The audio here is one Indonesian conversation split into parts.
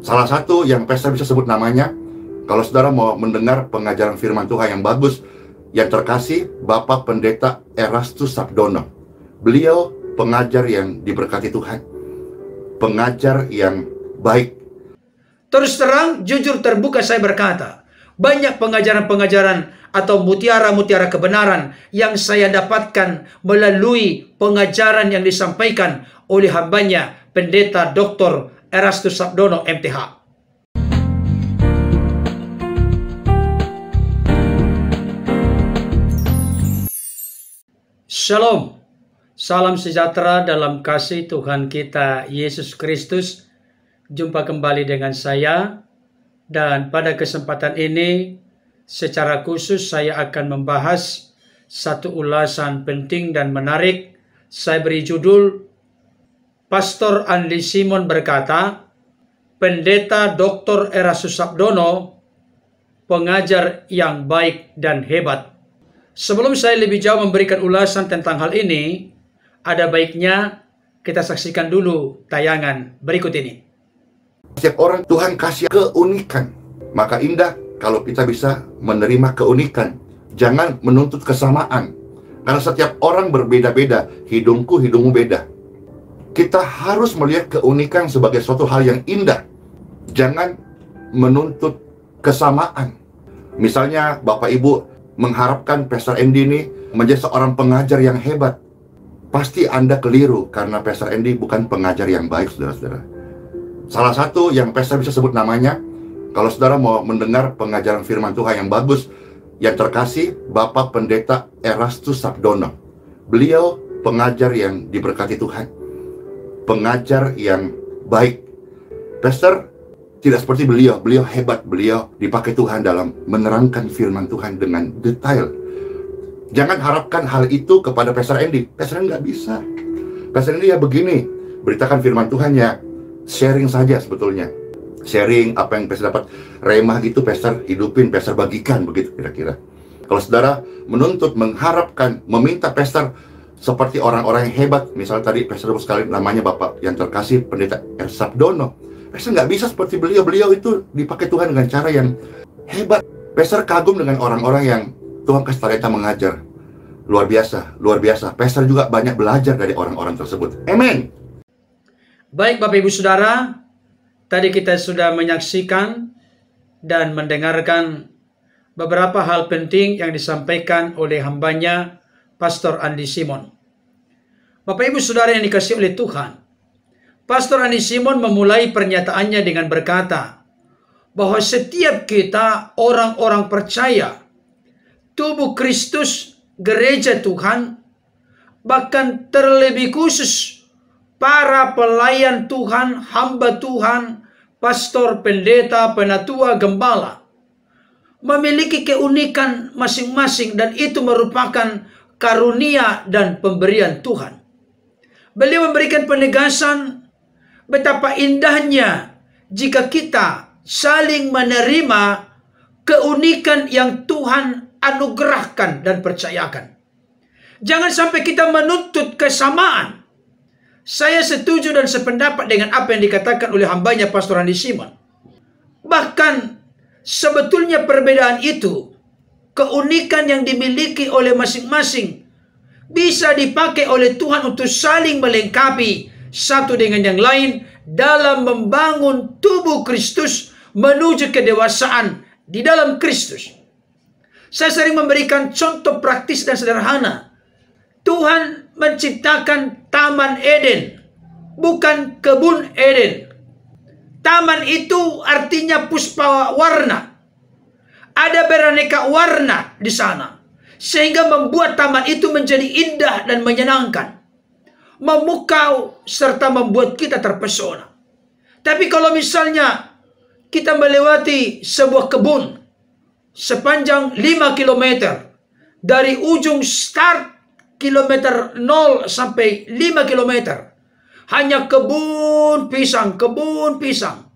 Salah satu yang pastor bisa sebut namanya, kalau saudara mau mendengar pengajaran firman Tuhan yang bagus, yang terkasih Bapak Pendeta Erastus Sabdono. Beliau pengajar yang diberkati Tuhan. Pengajar yang baik. Terus terang, jujur terbuka saya berkata, banyak pengajaran-pengajaran atau mutiara-mutiara kebenaran yang saya dapatkan melalui pengajaran yang disampaikan oleh hambanya pendeta Dr. Erastus Sabdono MTH. Shalom, salam sejahtera dalam kasih Tuhan kita Yesus Kristus. Jumpa kembali dengan saya, dan pada kesempatan ini secara khusus saya akan membahas satu ulasan penting dan menarik. Saya beri judul Pastor Andi Simon berkata, Pendeta Dr. Erasus Sabdono, pengajar yang baik dan hebat. Sebelum saya lebih jauh memberikan ulasan tentang hal ini, ada baiknya kita saksikan dulu tayangan berikut ini. Setiap orang Tuhan kasih keunikan, maka indah kalau kita bisa menerima keunikan. Jangan menuntut kesamaan. Karena setiap orang berbeda-beda, hidungku hidungmu beda kita harus melihat keunikan sebagai suatu hal yang indah. Jangan menuntut kesamaan. Misalnya Bapak Ibu mengharapkan Pastor Andy ini menjadi seorang pengajar yang hebat. Pasti Anda keliru karena Pastor Andy bukan pengajar yang baik, saudara-saudara. Salah satu yang Pastor bisa sebut namanya, kalau saudara mau mendengar pengajaran firman Tuhan yang bagus, yang terkasih Bapak Pendeta Erastus Sabdono. Beliau pengajar yang diberkati Tuhan pengajar yang baik. Pastor tidak seperti beliau, beliau hebat, beliau dipakai Tuhan dalam menerangkan firman Tuhan dengan detail. Jangan harapkan hal itu kepada Pastor Andy. Pastor Andy nggak bisa. Pastor Andy ya begini, beritakan firman Tuhan ya, sharing saja sebetulnya. Sharing apa yang Pastor dapat, remah gitu, Pastor hidupin, Pastor bagikan, begitu kira-kira. Kalau saudara menuntut, mengharapkan, meminta Pastor seperti orang-orang yang hebat misalnya tadi Pastor sekali namanya Bapak yang terkasih Pendeta R. Dono. Pastor nggak bisa seperti beliau beliau itu dipakai Tuhan dengan cara yang hebat Pastor kagum dengan orang-orang yang Tuhan kasih talenta mengajar luar biasa luar biasa Pastor juga banyak belajar dari orang-orang tersebut Amen Baik Bapak Ibu Saudara tadi kita sudah menyaksikan dan mendengarkan beberapa hal penting yang disampaikan oleh hambanya Pastor Andy Simon. Bapak Ibu Saudara yang dikasih oleh Tuhan, Pastor Andy Simon memulai pernyataannya dengan berkata bahwa setiap kita orang-orang percaya, tubuh Kristus, gereja Tuhan, bahkan terlebih khusus para pelayan Tuhan, hamba Tuhan, pastor, pendeta, penatua, gembala memiliki keunikan masing-masing dan itu merupakan karunia dan pemberian Tuhan. Beliau memberikan penegasan betapa indahnya jika kita saling menerima keunikan yang Tuhan anugerahkan dan percayakan. Jangan sampai kita menuntut kesamaan. Saya setuju dan sependapat dengan apa yang dikatakan oleh hambanya Pastor Andi Simon. Bahkan sebetulnya perbedaan itu keunikan yang dimiliki oleh masing-masing bisa dipakai oleh Tuhan untuk saling melengkapi satu dengan yang lain dalam membangun tubuh Kristus menuju kedewasaan di dalam Kristus. Saya sering memberikan contoh praktis dan sederhana. Tuhan menciptakan Taman Eden, bukan kebun Eden. Taman itu artinya puspa warna. Ada beraneka warna di sana. Sehingga membuat taman itu menjadi indah dan menyenangkan. Memukau serta membuat kita terpesona. Tapi kalau misalnya kita melewati sebuah kebun sepanjang 5 km dari ujung start kilometer 0 sampai 5 kilometer hanya kebun pisang, kebun pisang.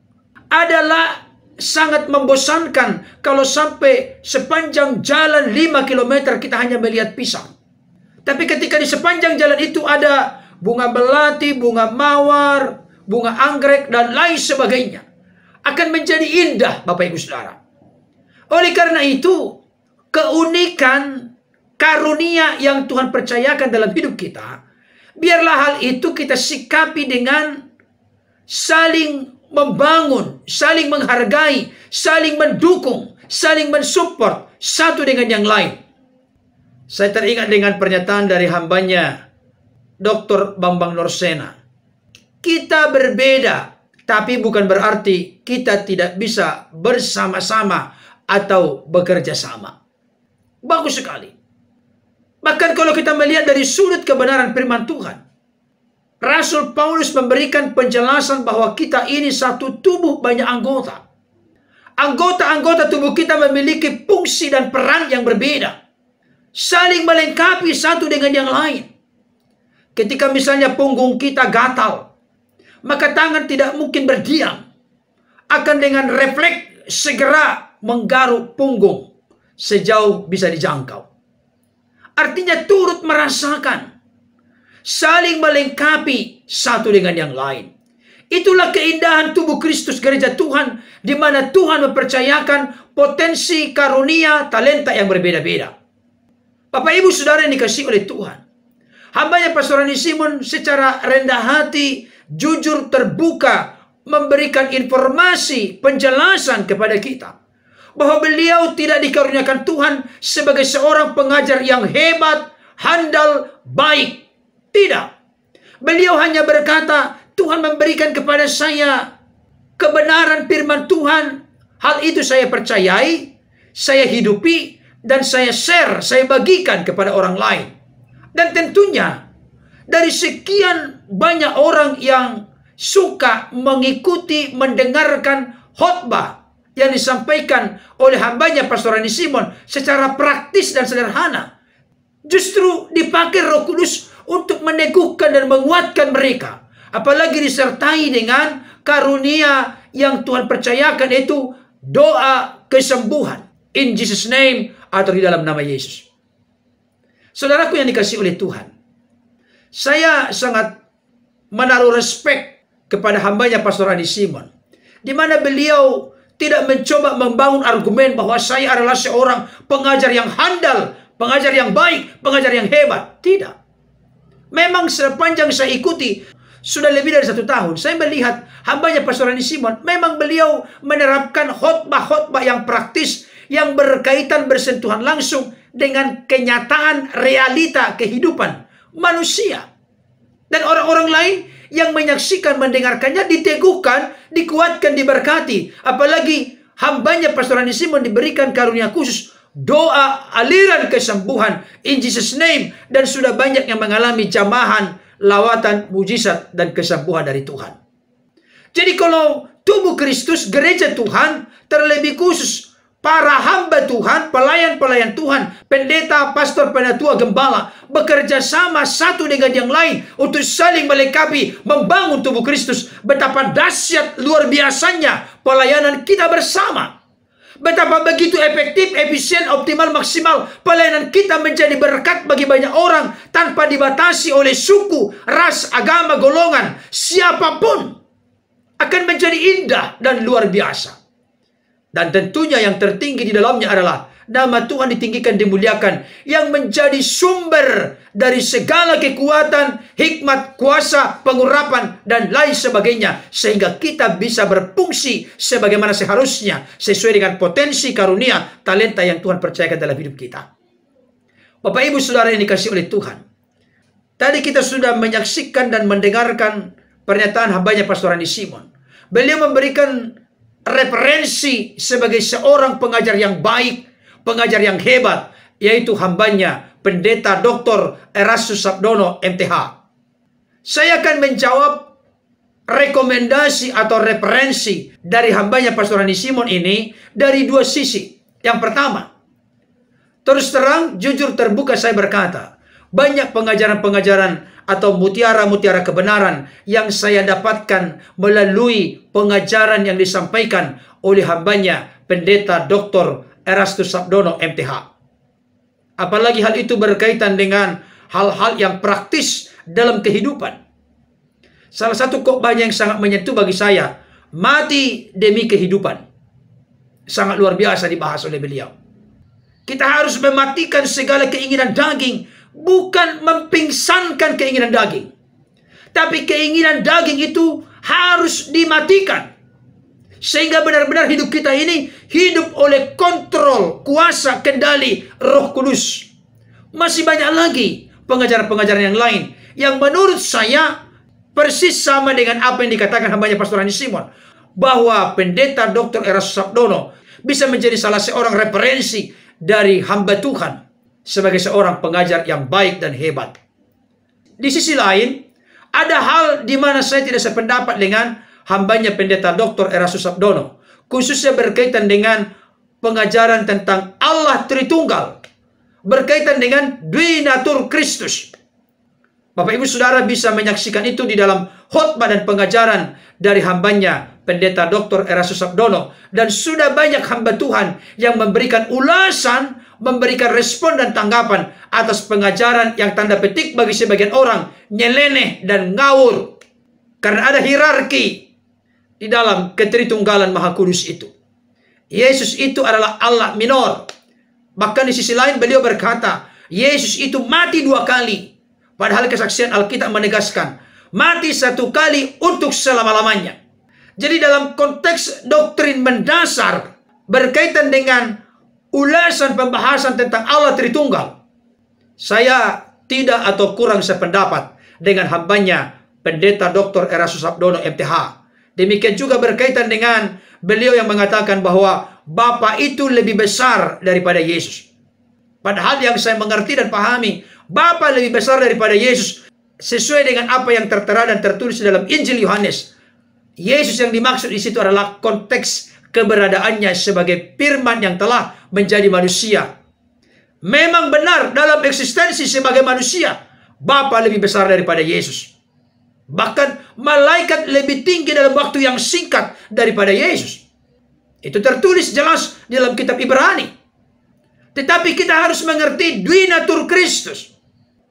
Adalah sangat membosankan kalau sampai sepanjang jalan 5 km kita hanya melihat pisang. Tapi ketika di sepanjang jalan itu ada bunga belati, bunga mawar, bunga anggrek, dan lain sebagainya. Akan menjadi indah, Bapak Ibu Saudara. Oleh karena itu, keunikan karunia yang Tuhan percayakan dalam hidup kita, biarlah hal itu kita sikapi dengan saling membangun, saling menghargai, saling mendukung, saling mensupport satu dengan yang lain. Saya teringat dengan pernyataan dari hambanya, Dr. Bambang Norsena. Kita berbeda, tapi bukan berarti kita tidak bisa bersama-sama atau bekerja sama. Bagus sekali. Bahkan kalau kita melihat dari sudut kebenaran firman Tuhan, Rasul Paulus memberikan penjelasan bahwa kita ini satu tubuh banyak anggota. Anggota-anggota tubuh kita memiliki fungsi dan peran yang berbeda. Saling melengkapi satu dengan yang lain. Ketika misalnya punggung kita gatal, maka tangan tidak mungkin berdiam. Akan dengan refleks segera menggaruk punggung sejauh bisa dijangkau. Artinya turut merasakan saling melengkapi satu dengan yang lain. Itulah keindahan tubuh Kristus gereja Tuhan di mana Tuhan mempercayakan potensi karunia talenta yang berbeda-beda. Bapak ibu saudara yang dikasih oleh Tuhan. Hambanya Pastor Rani Simon secara rendah hati, jujur terbuka, memberikan informasi, penjelasan kepada kita. Bahwa beliau tidak dikaruniakan Tuhan sebagai seorang pengajar yang hebat, handal, baik tidak. Beliau hanya berkata, Tuhan memberikan kepada saya kebenaran firman Tuhan. Hal itu saya percayai, saya hidupi, dan saya share, saya bagikan kepada orang lain. Dan tentunya, dari sekian banyak orang yang suka mengikuti, mendengarkan khotbah yang disampaikan oleh hambanya Pastor Rani Simon secara praktis dan sederhana. Justru dipakai roh kudus untuk meneguhkan dan menguatkan mereka. Apalagi disertai dengan karunia yang Tuhan percayakan itu doa kesembuhan. In Jesus name atau di dalam nama Yesus. Saudaraku yang dikasih oleh Tuhan. Saya sangat menaruh respect kepada hambanya Pastor Andi Simon. Di mana beliau tidak mencoba membangun argumen bahwa saya adalah seorang pengajar yang handal, pengajar yang baik, pengajar yang hebat. Tidak. Memang sepanjang saya ikuti, sudah lebih dari satu tahun, saya melihat hambanya Pastor Rani Simon, memang beliau menerapkan khotbah-khotbah yang praktis, yang berkaitan bersentuhan langsung dengan kenyataan realita kehidupan manusia. Dan orang-orang lain yang menyaksikan mendengarkannya diteguhkan, dikuatkan, diberkati. Apalagi hambanya Pastor Rani Simon diberikan karunia khusus doa aliran kesembuhan in Jesus name dan sudah banyak yang mengalami jamahan lawatan mujizat dan kesembuhan dari Tuhan. Jadi kalau tubuh Kristus gereja Tuhan terlebih khusus para hamba Tuhan, pelayan-pelayan Tuhan, pendeta, pastor, penatua, gembala, bekerja sama satu dengan yang lain untuk saling melengkapi, membangun tubuh Kristus. Betapa dahsyat luar biasanya pelayanan kita bersama. Betapa begitu efektif, efisien, optimal, maksimal pelayanan kita menjadi berkat bagi banyak orang tanpa dibatasi oleh suku, ras, agama, golongan, siapapun akan menjadi indah dan luar biasa. Dan tentunya yang tertinggi di dalamnya adalah Nama Tuhan ditinggikan, dimuliakan. Yang menjadi sumber dari segala kekuatan, hikmat, kuasa, pengurapan, dan lain sebagainya. Sehingga kita bisa berfungsi sebagaimana seharusnya. Sesuai dengan potensi karunia, talenta yang Tuhan percayakan dalam hidup kita. Bapak Ibu Saudara yang dikasih oleh Tuhan. Tadi kita sudah menyaksikan dan mendengarkan pernyataan hambanya Pastor Andi Simon. Beliau memberikan referensi sebagai seorang pengajar yang baik pengajar yang hebat, yaitu hambanya, pendeta Dr. Erasus Sabdono, MTH. Saya akan menjawab rekomendasi atau referensi dari hambanya Pastor Hani Simon ini dari dua sisi. Yang pertama, terus terang, jujur terbuka saya berkata, banyak pengajaran-pengajaran atau mutiara-mutiara kebenaran yang saya dapatkan melalui pengajaran yang disampaikan oleh hambanya pendeta Dr. Erastus Sabdono MTH. Apalagi hal itu berkaitan dengan hal-hal yang praktis dalam kehidupan. Salah satu khotbahnya yang sangat menyentuh bagi saya, mati demi kehidupan. Sangat luar biasa dibahas oleh beliau. Kita harus mematikan segala keinginan daging, bukan mempingsankan keinginan daging. Tapi keinginan daging itu harus dimatikan. Sehingga benar-benar hidup kita ini hidup oleh kontrol, kuasa, kendali roh kudus. Masih banyak lagi pengajaran-pengajaran yang lain. Yang menurut saya persis sama dengan apa yang dikatakan hambanya Pastor Hani Simon. Bahwa pendeta Dr. Eras Sabdono bisa menjadi salah seorang referensi dari hamba Tuhan sebagai seorang pengajar yang baik dan hebat. Di sisi lain, ada hal di mana saya tidak sependapat dengan hambanya pendeta Dr. Erasus Sabdono. khususnya berkaitan dengan pengajaran tentang Allah Tritunggal, berkaitan dengan Dwi Natur Kristus. Bapak Ibu Saudara bisa menyaksikan itu di dalam khutbah dan pengajaran dari hambanya pendeta Dr. Erasus Sabdono. dan sudah banyak hamba Tuhan yang memberikan ulasan, memberikan respon dan tanggapan atas pengajaran yang tanda petik bagi sebagian orang nyeleneh dan ngawur karena ada hierarki di dalam ketritunggalan Maha Kudus itu. Yesus itu adalah Allah minor. Bahkan di sisi lain beliau berkata, Yesus itu mati dua kali. Padahal kesaksian Alkitab menegaskan, mati satu kali untuk selama-lamanya. Jadi dalam konteks doktrin mendasar berkaitan dengan ulasan pembahasan tentang Allah Tritunggal, saya tidak atau kurang sependapat dengan hambanya Pendeta Dr. Erasus Abdono MTH Demikian juga berkaitan dengan beliau yang mengatakan bahwa Bapa itu lebih besar daripada Yesus. Padahal yang saya mengerti dan pahami, Bapa lebih besar daripada Yesus sesuai dengan apa yang tertera dan tertulis dalam Injil Yohanes. Yesus yang dimaksud di situ adalah konteks keberadaannya sebagai firman yang telah menjadi manusia. Memang benar dalam eksistensi sebagai manusia, Bapa lebih besar daripada Yesus. Bahkan malaikat lebih tinggi dalam waktu yang singkat daripada Yesus. Itu tertulis jelas dalam kitab Ibrani. Tetapi kita harus mengerti dui natur Kristus.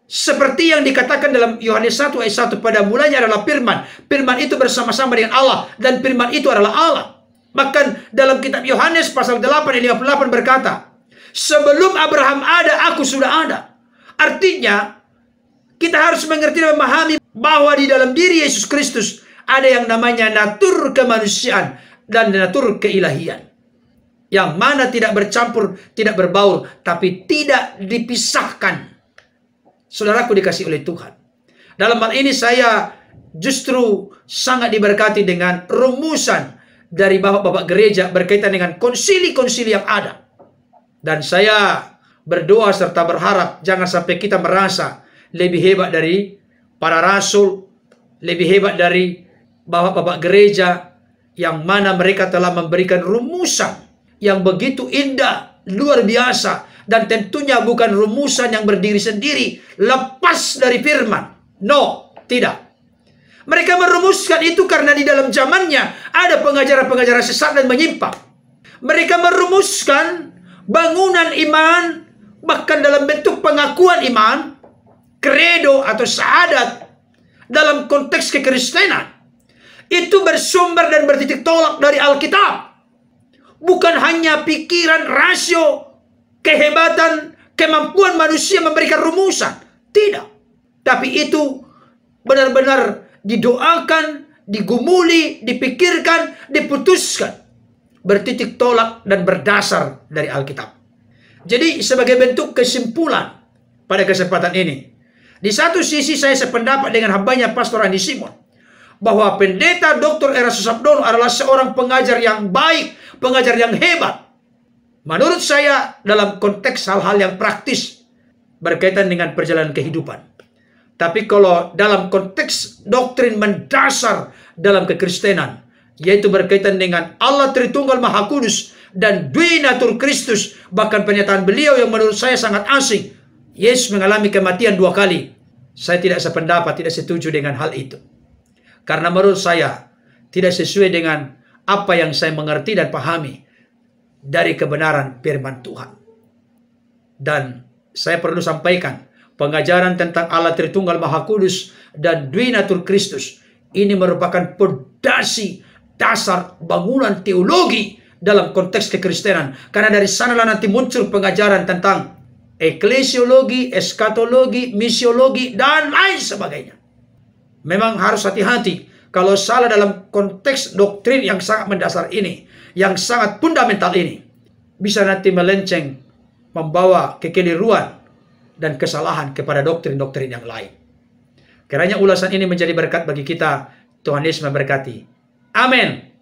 Seperti yang dikatakan dalam Yohanes 1 ayat 1 pada mulanya adalah firman. Firman itu bersama-sama dengan Allah dan firman itu adalah Allah. Bahkan dalam kitab Yohanes pasal 8 ayat 58 berkata, "Sebelum Abraham ada, aku sudah ada." Artinya, kita harus mengerti dan memahami bahwa di dalam diri Yesus Kristus ada yang namanya natur kemanusiaan dan natur keilahian. Yang mana tidak bercampur, tidak berbaur, tapi tidak dipisahkan. Saudaraku dikasih oleh Tuhan. Dalam hal ini saya justru sangat diberkati dengan rumusan dari bapak-bapak gereja berkaitan dengan konsili-konsili yang ada. Dan saya berdoa serta berharap jangan sampai kita merasa lebih hebat dari para rasul lebih hebat dari bapak-bapak gereja yang mana mereka telah memberikan rumusan yang begitu indah, luar biasa dan tentunya bukan rumusan yang berdiri sendiri lepas dari firman. No, tidak. Mereka merumuskan itu karena di dalam zamannya ada pengajaran-pengajaran sesat dan menyimpang. Mereka merumuskan bangunan iman bahkan dalam bentuk pengakuan iman kredo atau syahadat dalam konteks kekristenan itu bersumber dan bertitik tolak dari Alkitab. Bukan hanya pikiran, rasio, kehebatan, kemampuan manusia memberikan rumusan. Tidak. Tapi itu benar-benar didoakan, digumuli, dipikirkan, diputuskan. Bertitik tolak dan berdasar dari Alkitab. Jadi sebagai bentuk kesimpulan pada kesempatan ini. Di satu sisi saya sependapat dengan hambanya Pastor Andi Simon bahwa pendeta Dr. Erasmus Abdono adalah seorang pengajar yang baik, pengajar yang hebat. Menurut saya dalam konteks hal-hal yang praktis berkaitan dengan perjalanan kehidupan. Tapi kalau dalam konteks doktrin mendasar dalam kekristenan, yaitu berkaitan dengan Allah Tritunggal Maha Kudus dan Dwi Natur Kristus, bahkan pernyataan beliau yang menurut saya sangat asing, Yesus mengalami kematian dua kali. Saya tidak sependapat, tidak setuju dengan hal itu. Karena menurut saya, tidak sesuai dengan apa yang saya mengerti dan pahami dari kebenaran firman Tuhan. Dan saya perlu sampaikan, pengajaran tentang Allah Tritunggal Maha Kudus dan Dwi Natur Kristus ini merupakan pedasi dasar bangunan teologi dalam konteks kekristenan. Karena dari sanalah nanti muncul pengajaran tentang eklesiologi, eskatologi, misiologi, dan lain sebagainya. Memang harus hati-hati kalau salah dalam konteks doktrin yang sangat mendasar ini, yang sangat fundamental ini, bisa nanti melenceng membawa kekeliruan dan kesalahan kepada doktrin-doktrin yang lain. Kiranya ulasan ini menjadi berkat bagi kita. Tuhan Yesus memberkati. Amin.